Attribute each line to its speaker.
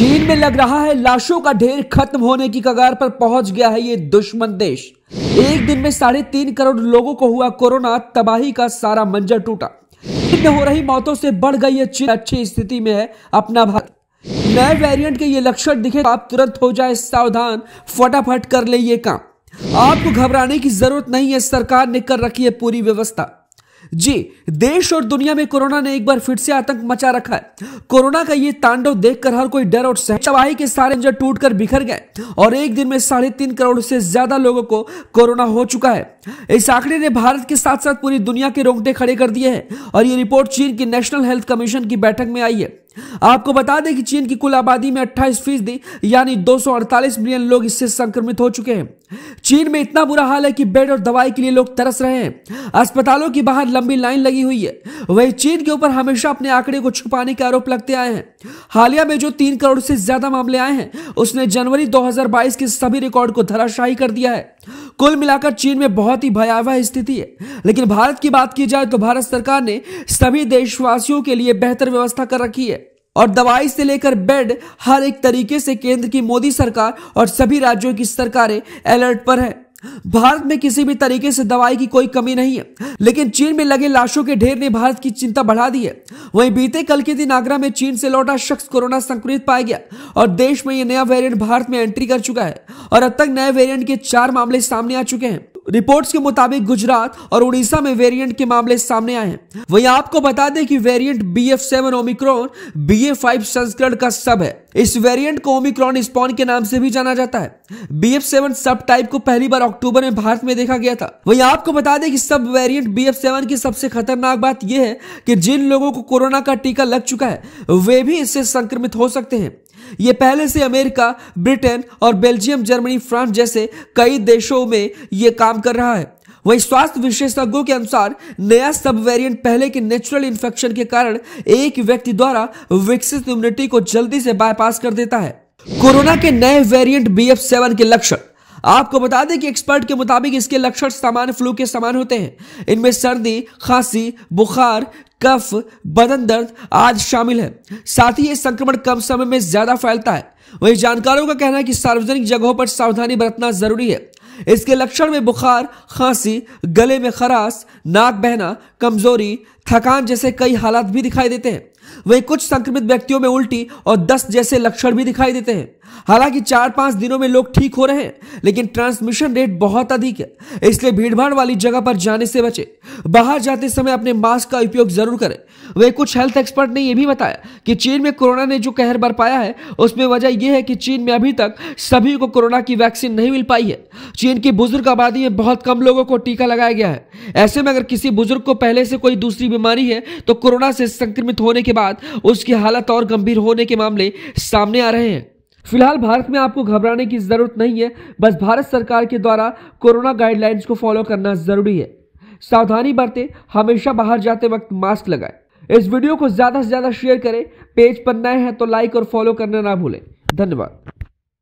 Speaker 1: चीन में लग रहा है लाशों का ढेर खत्म होने की कगार पर पहुंच गया है ये दुश्मन देश एक दिन में साढ़े तीन करोड़ लोगों को हुआ कोरोना तबाही का सारा मंजर टूटा में हो रही मौतों से बढ़ गई है चीन अच्छी स्थिति में है अपना भारत नए वेरिएंट के ये लक्षण दिखे तो आप तुरंत हो जाए सावधान फटाफट कर ले ये काम आपको घबराने की जरूरत नहीं है सरकार ने कर रखी है पूरी व्यवस्था जी देश और दुनिया में कोरोना ने एक बार फिर से आतंक मचा रखा है कोरोना का ये तांडव देखकर हर कोई डर और तबाही के सारे जड़ टूटकर बिखर गए और एक दिन में साढ़े तीन करोड़ से ज्यादा लोगों को कोरोना हो चुका है इस आंकड़े ने भारत के साथ साथ पूरी दुनिया के रोंगटे खड़े कर दिए हैं और ये रिपोर्ट चीन की नेशनल हेल्थ कमीशन की बैठक में आई है आपको बता दें कि चीन की कुल आबादी में 28 फीसदी यानी 248 मिलियन लोग इससे संक्रमित हो चुके हैं चीन में इतना बुरा हाल है कि बेड और दवाई के लिए लोग तरस रहे हैं अस्पतालों के बाहर लंबी लाइन लगी हुई है वही चीन के ऊपर हमेशा अपने आंकड़े को छुपाने के आरोप लगते आए हैं हालिया में जो तीन करोड़ से ज्यादा मामले आए हैं उसने जनवरी 2022 के सभी रिकॉर्ड को धराशाही कर दिया है कुल मिलाकर चीन में बहुत ही भयावह स्थिति है लेकिन भारत की बात की जाए तो भारत सरकार ने सभी देशवासियों के लिए बेहतर व्यवस्था कर रखी है और दवाई से लेकर बेड हर एक तरीके से केंद्र की मोदी सरकार और सभी राज्यों की सरकारें अलर्ट पर हैं भारत में किसी भी तरीके से दवाई की कोई कमी नहीं है लेकिन चीन में लगे लाशों के ढेर ने भारत की चिंता बढ़ा दी है वहीं बीते कल के दिन आगरा में चीन से लौटा शख्स कोरोना संक्रमित पाया गया और देश में यह नया वेरिएंट भारत में एंट्री कर चुका है और अब तक नए वेरिएंट के चार मामले सामने आ चुके हैं रिपोर्ट्स के मुताबिक गुजरात और उड़ीसा में वेरिएंट के मामले सामने आए हैं वहीं आपको बता दें कि variant B F seven Omicron B A five संस्करण का सब है इस वेरिएंट को ओमिक्रॉन स्पॉन के नाम से भी जाना जाता है B F seven subtype को पहली बार अक्टूबर में भारत में देखा गया था वहीं आपको बता दें कि सब वेरिएंट बी एफ सेवन की सबसे खतरनाक बात यह है कि जिन लोगों को कोरोना का टीका लग चुका है वे भी इससे संक्रमित हो सकते हैं ये पहले से अमेरिका ब्रिटेन और बेल्जियम जर्मनी फ्रांस जैसे कई देशों में ये काम कर रहा है वही स्वास्थ्य विशेषज्ञों के अनुसार नया सब वेरिएंट पहले के नेचुरल इन्फेक्शन के कारण एक व्यक्ति द्वारा विकसित इम्यूनिटी को जल्दी से बायपास कर देता है कोरोना के नए वेरिएंट बी के लक्षण आपको बता दें कि एक्सपर्ट के मुताबिक इसके लक्षण सामान्य फ्लू के समान होते हैं इनमें सर्दी खांसी बुखार कफ बदन दर्द आदि शामिल है साथ ही ये संक्रमण कम समय में ज्यादा फैलता है वही जानकारों का कहना है कि सार्वजनिक जगहों पर सावधानी बरतना जरूरी है इसके लक्षण में बुखार खांसी गले में खराश नाक बहना कमजोरी थकान जैसे कई हालात भी दिखाई देते हैं वहीं कुछ संक्रमित व्यक्तियों में उल्टी और दस्त जैसे लक्षण भी दिखाई देते हैं हालांकि चार पांच दिनों में लोग ठीक हो रहे हैं लेकिन ट्रांसमिशन रेट बहुत अधिक है इसलिए भीड़भाड़ वाली जगह पर जाने से बचे बाहर जाते समय अपने मास्क का उपयोग जरूर करें वे कुछ हेल्थ एक्सपर्ट ने यह भी बताया कि चीन में कोरोना ने जो कहर बरपाया है उसमें वजह यह है कि चीन में अभी तक सभी को कोरोना की वैक्सीन नहीं मिल पाई है चीन की बुजुर्ग आबादी में बहुत कम लोगों को टीका लगाया गया है ऐसे में अगर किसी बुजुर्ग को पहले से कोई दूसरी बीमारी है तो कोरोना से संक्रमित होने के के बाद उसकी हालत और गंभीर होने के मामले सामने आ रहे हैं फिलहाल भारत में आपको घबराने की जरूरत नहीं है बस भारत सरकार के द्वारा कोरोना गाइडलाइंस को फॉलो करना जरूरी है सावधानी बरतें हमेशा बाहर जाते वक्त मास्क लगाएं इस वीडियो को ज्यादा से ज्यादा शेयर करें पेज पर नए हैं तो लाइक और फॉलो करना ना भूलें धन्यवाद